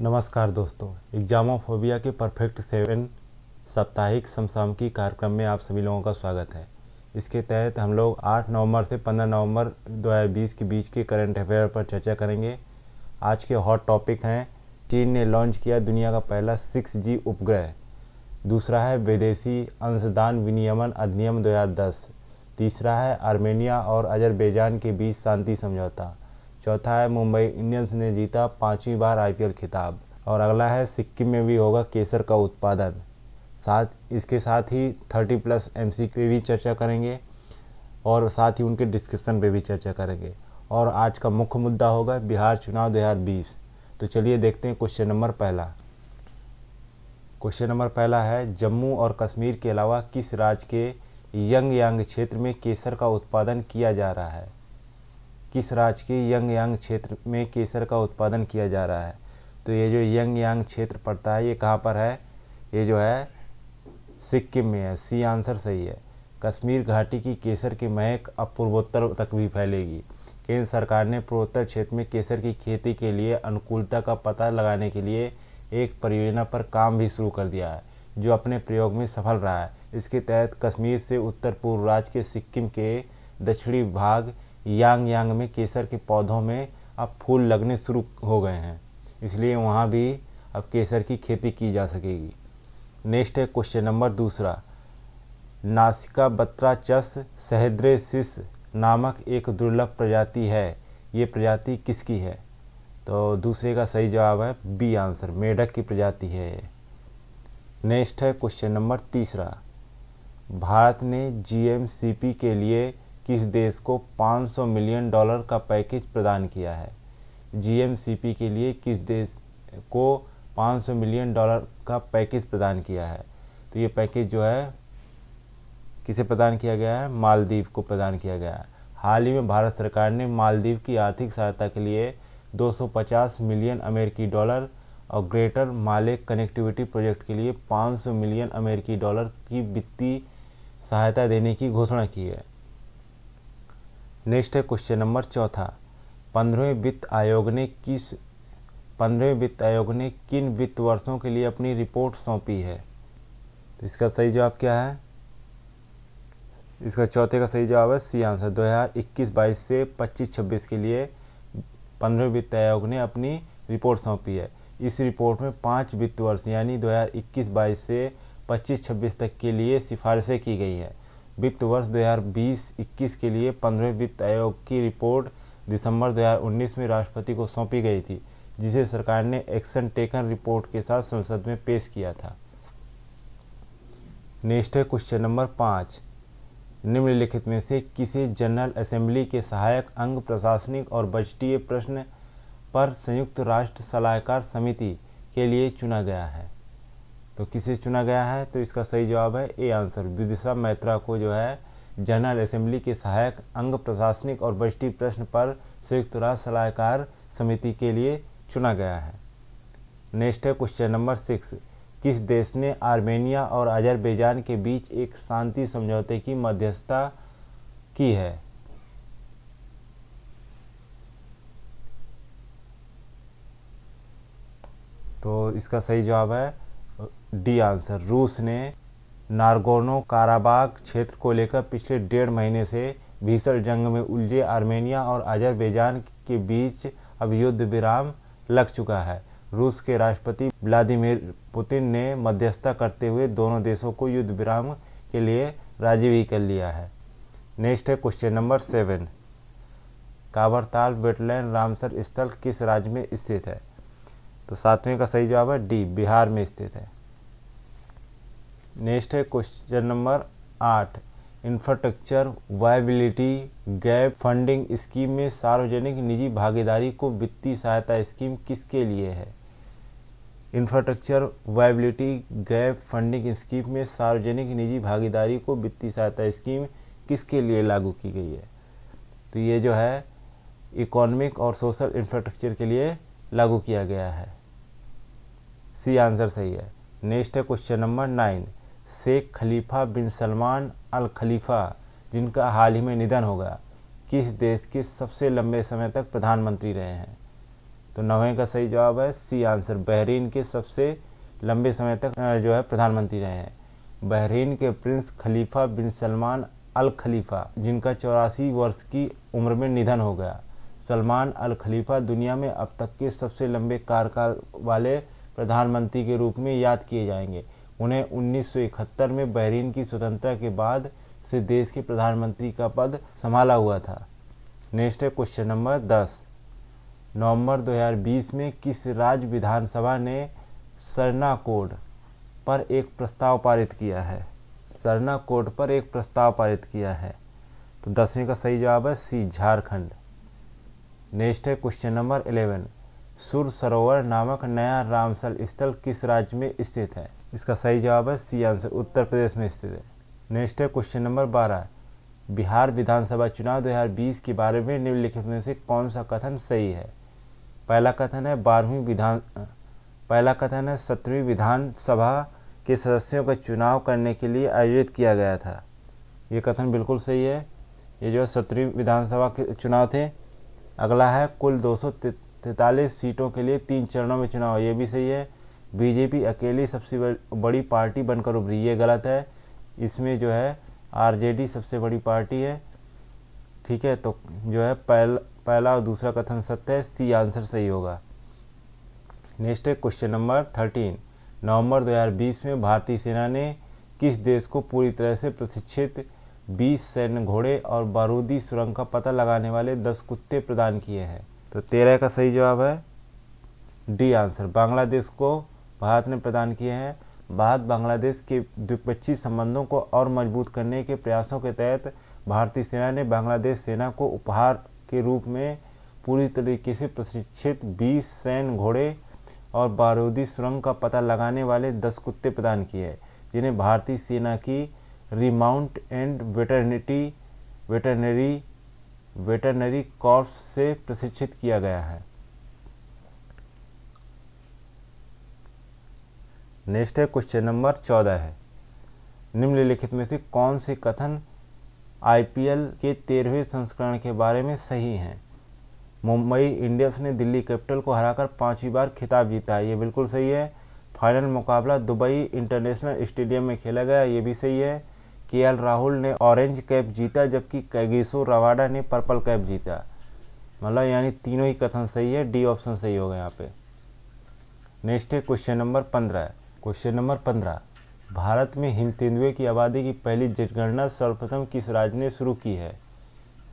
नमस्कार दोस्तों एग्जामोफोबिया के परफेक्ट सेवन साप्ताहिक की कार्यक्रम में आप सभी लोगों का स्वागत है इसके तहत हम लोग 8 नवंबर से 15 नवंबर 2020 के बीच के करंट अफेयर पर चर्चा करेंगे आज के हॉट टॉपिक हैं चीन ने लॉन्च किया दुनिया का पहला 6G उपग्रह दूसरा है विदेशी अंशदान विनियमन अधिनियम दो तीसरा है आर्मेनिया और अजरबैजान के बीच शांति समझौता चौथा है मुंबई इंडियंस ने जीता पाँचवीं बार आईपीएल खिताब और अगला है सिक्किम में भी होगा केसर का उत्पादन साथ इसके साथ ही थर्टी प्लस एम सी पे भी चर्चा करेंगे और साथ ही उनके डिस्कशन पे भी चर्चा करेंगे और आज का मुख्य मुद्दा होगा बिहार चुनाव बीस तो चलिए देखते हैं क्वेश्चन नंबर पहला क्वेश्चन नंबर पहला है जम्मू और कश्मीर के अलावा किस राज्य के यंग यांग क्षेत्र में केसर का उत्पादन किया जा रहा है किस राज्य के यंग यांग क्षेत्र में केसर का उत्पादन किया जा रहा है तो ये जो यंग यांग क्षेत्र पड़ता है ये कहाँ पर है ये जो है सिक्किम में है सी आंसर सही है कश्मीर घाटी की केसर की महक अब पूर्वोत्तर तक भी फैलेगी केंद्र सरकार ने पूर्वोत्तर क्षेत्र में केसर की खेती के लिए अनुकूलता का पता लगाने के लिए एक परियोजना पर काम भी शुरू कर दिया है जो अपने प्रयोग में सफल रहा है इसके तहत कश्मीर से उत्तर पूर्व राज्य के सिक्किम के दक्षिणी भाग यांग यांग में केसर के पौधों में अब फूल लगने शुरू हो गए हैं इसलिए वहाँ भी अब केसर की खेती की जा सकेगी नेक्स्ट है क्वेश्चन नंबर दूसरा नासिका बत्रा चस सहद्रेसिस नामक एक दुर्लभ प्रजाति है ये प्रजाति किसकी है तो दूसरे का सही जवाब है बी आंसर मेढक की प्रजाति है नेक्स्ट है क्वेश्चन नंबर तीसरा भारत ने जीएमसीपी के लिए किस देश को 500 मिलियन डॉलर का पैकेज प्रदान किया है जीएमसीपी के लिए किस देश को 500 मिलियन डॉलर का पैकेज प्रदान किया है तो ये पैकेज जो है किसे प्रदान किया गया है मालदीव को प्रदान किया गया है हाल ही में भारत सरकार ने मालदीव की आर्थिक सहायता के लिए 250 मिलियन अमेरिकी डॉलर और ग्रेटर माले कनेक्टिविटी प्रोजेक्ट के लिए 500 मिलियन अमेरिकी डॉलर की वित्तीय सहायता देने की घोषणा की है नेक्स्ट है क्वेश्चन नंबर चौथा पंद्रहवें वित्त आयोग ने किस पंद्रहवें वित्त आयोग ने किन वित्त वर्षों के लिए अपनी रिपोर्ट सौंपी है तो इसका सही जवाब क्या है इसका चौथे का सही जवाब है सी आंसर दो हज़ार इक्कीस बाईस से पच्चीस छब्बीस के लिए पंद्रह वित्त आयोग ने अपनी रिपोर्ट सौंपी है इस रिपोर्ट में पाँच वित्त वर्ष यानी दो हज़ार इक्कीस बाईस से पच्चीस छब्बीस तक के लिए सिफारिशें की गई हैं वित्त वर्ष 2020-21 के लिए पंद्रह वित्त आयोग की रिपोर्ट दिसंबर 2019 में राष्ट्रपति को सौंपी गई थी जिसे सरकार ने एक्शन टेकन रिपोर्ट के साथ संसद में पेश किया था नेक्स्ट है क्वेश्चन नंबर पाँच निम्नलिखित में से किसे जनरल असेंबली के सहायक अंग प्रशासनिक और बजटीय प्रश्न पर संयुक्त राष्ट्र सलाहकार समिति के लिए चुना गया है तो किसे चुना गया है तो इसका सही जवाब है ए आंसर विदिशा मैत्रा को जो है जनरल असेंबली के सहायक अंग प्रशासनिक और बजटी प्रश्न पर संयुक्त राष्ट्र सलाहकार समिति के लिए चुना गया है नेक्स्ट है क्वेश्चन नंबर सिक्स किस देश ने आर्मेनिया और अजरबैजान के बीच एक शांति समझौते की मध्यस्थता की है तो इसका सही जवाब है डी आंसर रूस ने नारगोनो काराबाग क्षेत्र को लेकर पिछले डेढ़ महीने से भीषण जंग में उलझे आर्मेनिया और अजरबैजान के बीच अब युद्ध विराम लग चुका है रूस के राष्ट्रपति व्लादिमीर पुतिन ने मध्यस्थता करते हुए दोनों देशों को युद्ध विराम के लिए राजी भी कर लिया है नेक्स्ट है question number seven Kabartal wetland Ramsar स्थल किस राज्य में स्थित है तो सातवें का सही जवाब है डी बिहार में स्थित है नेक्स्ट है क्वेश्चन नंबर आठ infrastructure viability gap funding scheme में सार्वजनिक निजी भागीदारी को वित्तीय सहायता स्कीम किसके लिए है infrastructure viability gap funding scheme में सार्वजनिक निजी भागीदारी को वित्तीय सहायता स्कीम किसके लिए लागू की गई है तो ये जो है इकोनॉमिक और सोशल इंफ्रास्ट्रक्चर के लिए लागू किया गया है सी आंसर सही है नेक्स्ट है question number nine Sheikh Khalifa bin Salman Al Khalifa जिनका हाल ही में निधन हो गया किस देश के सबसे लंबे समय तक प्रधानमंत्री रहे हैं तो नवें का सही जवाब है सी आंसर बहरीन के सबसे लंबे समय तक जो है प्रधानमंत्री रहे हैं बहरीन के प्रिंस खलीफा बिन सलमान अल खलीफा जिनका चौरासी वर्ष की उम्र में निधन हो गया सलमान अल खलीफा दुनिया में अब तक के सबसे लंबे कार्यकाल वाले प्रधानमंत्री के रूप में याद किए जाएंगे उन्हें 1971 में बहरीन की स्वतंत्रता के बाद से देश के प्रधानमंत्री का पद संभाला हुआ था नेक्स्ट है क्वेश्चन नंबर दस नवंबर 2020 में किस राज्य विधानसभा ने सरना कोड पर एक प्रस्ताव पारित किया है सरना कोड पर एक प्रस्ताव पारित किया है तो दसवीं का सही जवाब है सी झारखंड नेक्स्ट है question number eleven Sur Sarovar नामक नया रामसर स्थल किस राज्य में स्थित है इसका सही जवाब है सी आंसर उत्तर प्रदेश में स्थित है नेक्स्ट है क्वेश्चन नंबर बारह बिहार विधानसभा चुनाव 2020 के बारे में निम्नलिखित में से कौन सा कथन सही है पहला कथन है बारहवीं विधान पहला कथन है सत्रहवीं विधानसभा के सदस्यों का चुनाव करने के लिए आयोजित किया गया था ये कथन बिल्कुल सही है ये जो है सत्रहवीं विधानसभा के चुनाव थे अगला है कुल दो तैंतालीस सीटों के लिए तीन चरणों में चुनाव ये भी सही है बीजेपी अकेली सबसे बड़ी पार्टी बनकर उभरी ये गलत है इसमें जो है आरजेडी सबसे बड़ी पार्टी है ठीक है तो जो है पहल, पहला और दूसरा कथन सत्य है सी आंसर सही होगा नेक्स्ट है क्वेश्चन नंबर थर्टीन नवंबर 2020 में भारतीय सेना ने किस देश को पूरी तरह से प्रशिक्षित 20 सैन्य घोड़े और बारूदी सुरंग का पता लगाने वाले 10 कुत्ते प्रदान किए हैं तो तेरह का सही जवाब है डी आंसर बांग्लादेश को भारत ने प्रदान किए हैं भारत बांग्लादेश के द्विपक्षीय संबंधों को और मजबूत करने के प्रयासों के तहत भारतीय सेना ने बांग्लादेश सेना को उपहार के रूप में पूरी तरीके से प्रशिक्षित 20 सैन्य घोड़े और बारूदी सुरंग का पता लगाने वाले 10 कुत्ते प्रदान किए हैं जिन्हें भारतीय सेना की remount and veterinary veterinary veterinary corps से प्रशिक्षित किया गया है नेक्स्ट है क्वेश्चन नंबर चौदह है निम्नलिखित में से कौन सी कथन आईपीएल के तेरहवें संस्करण के बारे में सही हैं मुंबई इंडियंस ने दिल्ली कैपिटल को हराकर पांचवी बार खिताब जीता है ये बिल्कुल सही है फाइनल मुकाबला दुबई इंटरनेशनल स्टेडियम में खेला गया ये भी सही है केएल राहुल ने ऑरेंज कैप जीता जबकि कैगेसो रवाडा ने पर्पल कैप जीता मतलब यानी तीनों ही कथन सही है डी ऑप्शन सही होगा यहाँ पे नेक्स्ट है क्वेश्चन नंबर पंद्रह क्वेश्चन नंबर पंद्रह भारत में हिम तेंदुए की आबादी की पहली जनगणना सर्वप्रथम किस राज्य ने शुरू की है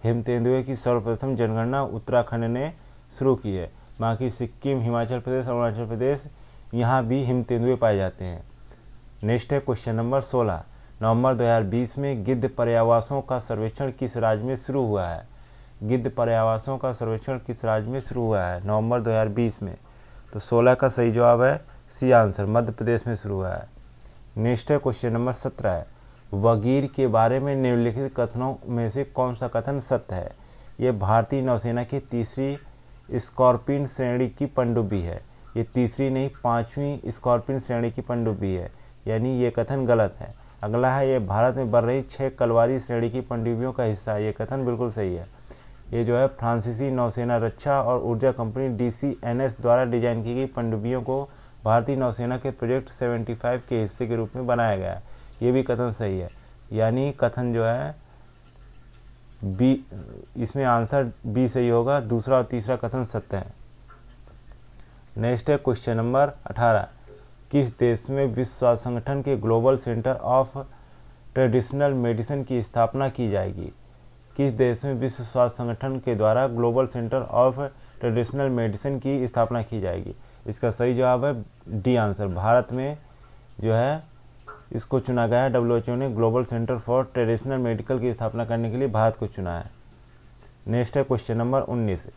हिम तेंदुए की सर्वप्रथम जनगणना उत्तराखंड ने शुरू की है बाकी सिक्किम हिमाचल प्रदेश अरुणाचल प्रदेश यहाँ भी हिम तेंदुए पाए जाते हैं नेक्स्ट है क्वेश्चन नंबर सोलह नवंबर 2020 में गिद्ध पर्यावासों का सर्वेक्षण किस राज्य में शुरू हुआ है गिद्ध पर्यावासों का सर्वेक्षण किस राज्य में शुरू हुआ है नवंबर 2020 में तो 16 का सही जवाब है सी आंसर मध्य प्रदेश में शुरू हुआ है नेक्स्ट है क्वेश्चन नंबर सत्रह है वगीर के बारे में निम्नलिखित कथनों में से कौन सा कथन सत्य है ये भारतीय नौसेना की तीसरी स्कॉर्पिन श्रेणी की पनडुब्बी है ये तीसरी नहीं पाँचवीं स्कॉर्पिन श्रेणी की पनडुब्बी है यानी ये कथन गलत है अगला है ये भारत में बढ़ रही छः कलवारी श्रेणी की पनडुब्बियों का हिस्सा है ये कथन बिल्कुल सही है ये जो है फ्रांसीसी नौसेना रक्षा और ऊर्जा कंपनी डी द्वारा डिजाइन की गई पनडुब्बियों को भारतीय नौसेना के प्रोजेक्ट सेवेंटी के हिस्से के रूप में बनाया गया है ये भी कथन सही है यानी कथन जो है बी इसमें आंसर बी सही होगा दूसरा और तीसरा कथन सत्य है नेक्स्ट है क्वेश्चन नंबर अठारह किस देश में विश्व स्वास्थ्य संगठन के global centre of traditional medicine की स्थापना की जाएगी किस देश में विश्व स्वास्थ्य संगठन के द्वारा global centre of traditional medicine की स्थापना की जाएगी इसका सही जवाब है डी आंसर भारत में जो है इसको चुना गया है डब्ल्यू ने global centre for traditional medical की स्थापना करने के लिए भारत को चुना है नेक्स्ट है क्वेश्चन नंबर 19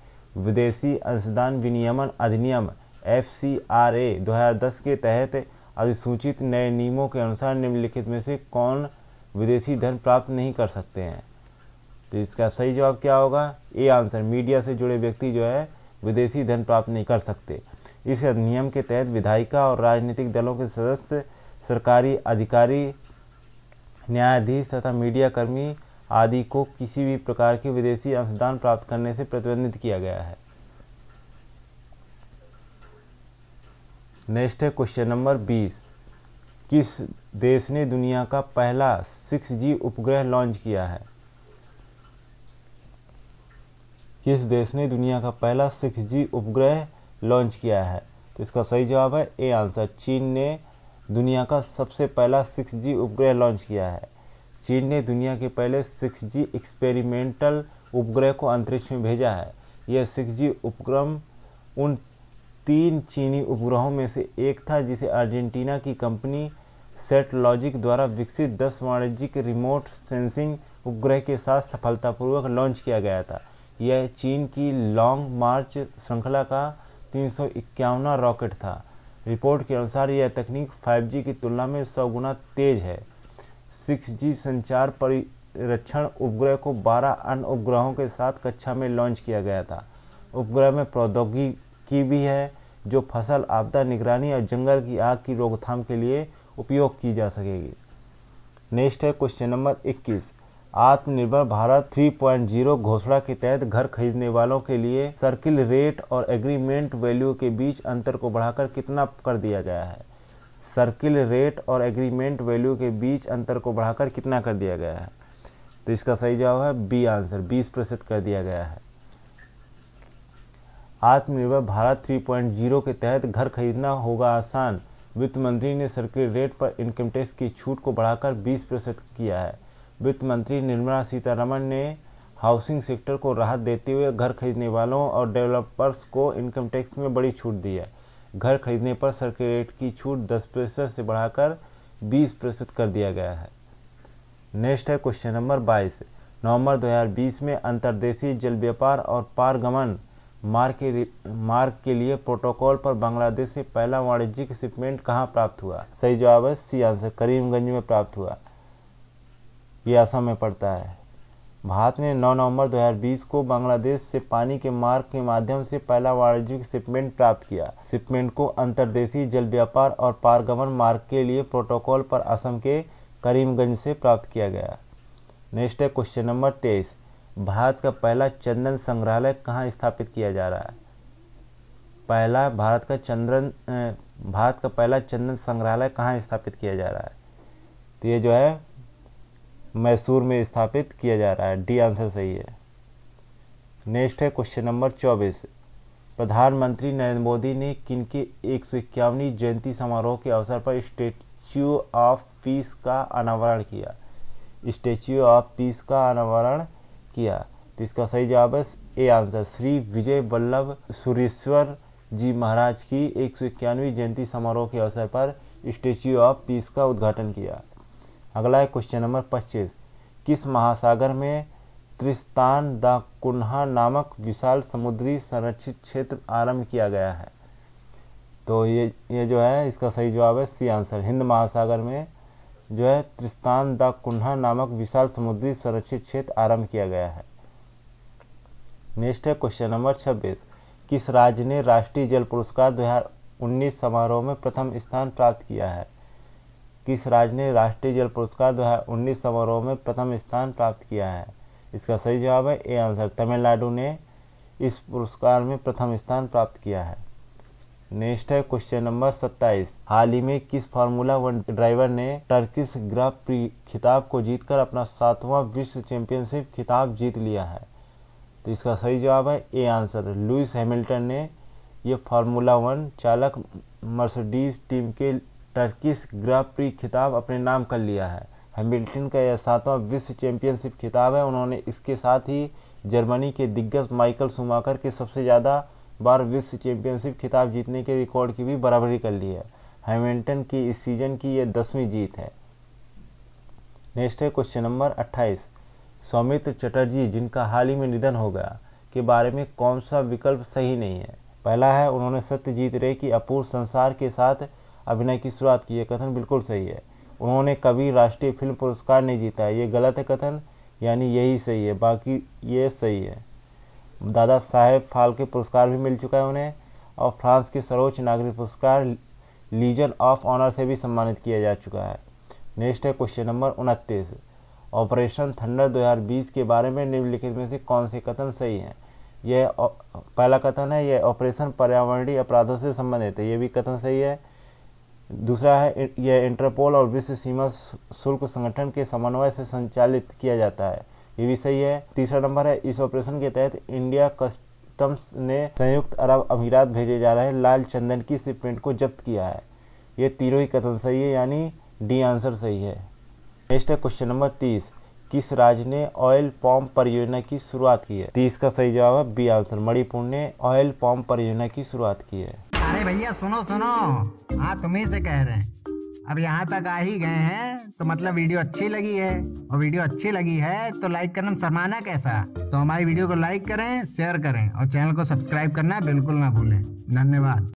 विदेशी अंशदान विनियमन अधिनियम एफ सी आर ए दो हज़ार दस के तहत अधिसूचित नए नियमों के अनुसार निम्नलिखित में से कौन विदेशी धन प्राप्त नहीं कर सकते हैं तो इसका सही जवाब क्या होगा ए आंसर मीडिया से जुड़े व्यक्ति जो है विदेशी धन प्राप्त नहीं कर सकते इस अधिनियम के तहत विधायिका और राजनीतिक दलों के सदस्य सरकारी अधिकारी न्यायाधीश तथा मीडिया कर्मी आदि को किसी भी प्रकार की विदेशी अंशदान प्राप्त करने से प्रतिबंधित किया गया है नेक्स्ट है क्वेश्चन नंबर बीस किस देश ने दुनिया का पहला सिक्स जी उपग्रह लॉन्च किया है किस देश ने दुनिया का पहला सिक्स जी उपग्रह लॉन्च किया है तो इसका सही जवाब है ए आंसर चीन ने दुनिया का सबसे पहला सिक्स जी उपग्रह लॉन्च किया है चीन ने दुनिया के पहले सिक्स जी एक्सपेरिमेंटल उपग्रह को अंतरिक्ष में भेजा है यह सिक्स जी उपक्रम उन तीन चीनी उपग्रहों में से एक था जिसे अर्जेंटीना की कंपनी सेट लॉजिक द्वारा विकसित दस वाणिज्यिक रिमोट सेंसिंग उपग्रह के साथ सफलतापूर्वक लॉन्च किया गया था यह चीन की लॉन्ग मार्च श्रृंखला का तीन रॉकेट था रिपोर्ट के अनुसार यह तकनीक 5G की तुलना में सौ गुना तेज है 6G संचार परिरक्षण उपग्रह को 12 अन्य उपग्रहों के साथ कक्षा में लॉन्च किया गया था उपग्रह में प्रौद्योगिकी की भी है जो फसल आपदा निगरानी और जंगल की आग की रोकथाम के लिए उपयोग की जा सकेगी नेक्स्ट है क्वेश्चन नंबर 21 आत्मनिर्भर भारत 3.0 घोषणा के तहत घर खरीदने वालों के लिए सर्किल रेट और एग्रीमेंट वैल्यू के बीच अंतर को बढ़ाकर कितना कर दिया गया है सर्किल रेट और एग्रीमेंट वैल्यू के बीच अंतर को बढ़ाकर कितना कर दिया गया है तो इसका सही जवाब है बी आंसर 20 प्रतिशत कर दिया गया है आत्मनिर्भर भारत 3.0 के तहत घर खरीदना होगा आसान वित्त मंत्री ने सर्किट रेट पर इनकम टैक्स की छूट को बढ़ाकर 20 प्रतिशत किया है वित्त मंत्री निर्मला सीतारमण ने हाउसिंग सेक्टर को राहत देते हुए घर खरीदने वालों और डेवलपर्स को इनकम टैक्स में बड़ी छूट दी है घर खरीदने पर सरकारी रेट की छूट 10 प्रतिशत से बढ़ाकर 20 प्रतिशत कर दिया गया है नेक्स्ट है क्वेश्चन नंबर 22 नवंबर 2020 में अंतर्देशीय जल व्यापार और पारगमन मार्ग के मार्ग के लिए प्रोटोकॉल पर बांग्लादेश से पहला वाणिज्यिक शिपमेंट कहाँ प्राप्त हुआ सही जवाब है सी आंसर करीमगंज में प्राप्त हुआ ये असम में पड़ता है भारत ने 9 नवंबर 2020 को बांग्लादेश से पानी के मार्ग के माध्यम से पहला वाणिज्यिक शिपमेंट प्राप्त किया शिपमेंट को अंतर्देशीय जल व्यापार और पारगमन मार्ग के लिए प्रोटोकॉल पर असम के करीमगंज से प्राप्त किया गया नेक्स्ट है क्वेश्चन नंबर तेईस भारत का पहला चंदन संग्रहालय कहाँ स्थापित किया जा रहा है पहला भारत का चंदन भारत का पहला चंदन संग्रहालय कहाँ स्थापित किया जा रहा है तो ये जो है मैसूर में स्थापित किया जा रहा है डी आंसर सही है नेक्स्ट है क्वेश्चन नंबर चौबीस प्रधानमंत्री नरेंद्र मोदी ने किन के एक सौ इक्यावनवीं जयंती समारोह के अवसर पर स्टेच्यू ऑफ पीस का अनावरण किया स्टेच्यू ऑफ पीस का अनावरण किया तो इसका सही जवाब है ए आंसर श्री विजय वल्लभ सुरेश्वर जी महाराज की एक जयंती समारोह के अवसर पर स्टेच्यू ऑफ पीस का उद्घाटन किया अगला है क्वेश्चन नंबर पच्चीस किस महासागर में त्रिस्तान द कुन्हा नामक विशाल समुद्री संरक्षित क्षेत्र आरंभ किया गया है तो ये ये जो है इसका सही जवाब है सी आंसर हिंद महासागर में जो है त्रिस्तान द कुन्हा नामक विशाल समुद्री संरक्षित क्षेत्र आरंभ किया गया है नेक्स्ट है क्वेश्चन नंबर छब्बीस किस राज्य ने राष्ट्रीय जल पुरस्कार 2019 समारोह में प्रथम स्थान प्राप्त किया है किस राज्य ने राष्ट्रीय जल पुरस्कार 2019 समारोह में प्रथम स्थान प्राप्त किया है इसका सही जवाब है ए आंसर तमिलनाडु ने इस पुरस्कार में प्रथम स्थान प्राप्त किया है नेक्स्ट है क्वेश्चन नंबर 27 हाल ही में किस फार्मूला वन ड्राइवर ने टर्किस ग्राफ प्री खिताब को जीतकर अपना सातवां विश्व चैंपियनशिप खिताब जीत लिया है तो इसका सही जवाब है ए आंसर लुइस हैमिल्टन ने यह फार्मूला वन चालक मर्सिडीज टीम के टर्किस ग्राफ प्री खिताब अपने नाम कर लिया है हैमिल्टन का यह सातवां विश्व चैंपियनशिप खिताब है उन्होंने इसके साथ ही जर्मनी के दिग्गज माइकल सुमाकर के सबसे ज़्यादा बार विश्व चैंपियनशिप खिताब जीतने के रिकॉर्ड की भी बराबरी कर ली है हेमिल्टन की इस सीजन की यह दसवीं जीत है नेक्स्ट है क्वेश्चन नंबर अट्ठाईस सौमित्र चटर्जी जिनका हाल ही में निधन हो गया के बारे में कौन सा विकल्प सही नहीं है पहला है उन्होंने सत्यजीत रे की अपूर्व संसार के साथ अभिनय की शुरुआत की यह कथन बिल्कुल सही है उन्होंने कभी राष्ट्रीय फिल्म पुरस्कार नहीं जीता ये गलत है कथन यानी यही सही है बाकी ये सही है दादा साहेब फाल्के पुरस्कार भी मिल चुका है उन्हें और फ्रांस के सर्वोच्च नागरिक पुरस्कार लीजन ऑफ ऑनर से भी सम्मानित किया जा चुका है नेक्स्ट है क्वेश्चन नंबर उनतीस ऑपरेशन थंडर 2020 के बारे में निम्नलिखित में से कौन से कथन सही हैं यह पहला कथन है यह ऑपरेशन पर्यावरणीय अपराधों से संबंधित है यह भी कथन सही है दूसरा है यह इंटरपोल और विश्व सीमा शुल्क संगठन के समन्वय से संचालित किया जाता है ये भी सही है तीसरा नंबर है इस ऑपरेशन के तहत इंडिया कस्टम्स ने संयुक्त अरब अमीरात भेजे जा रहे लाल चंदन की शिपमेंट को जब्त किया है ये तीनों ही कथन सही है यानी डी आंसर सही है नेक्स्ट है क्वेश्चन नंबर तीस किस राज्य ने ऑयल पॉम्प परियोजना की शुरुआत की है तीस का सही जवाब है बी आंसर मणिपुर ने ऑयल पॉम्प परियोजना की शुरुआत की है अरे भैया सुनो सुनो हाँ तुम्हें से कह रहे हैं अब यहाँ तक आ ही गए हैं तो मतलब वीडियो अच्छी लगी है और वीडियो अच्छी लगी है तो लाइक करना शर्माना कैसा तो हमारी वीडियो को लाइक करें शेयर करें और चैनल को सब्सक्राइब करना बिल्कुल ना भूलें धन्यवाद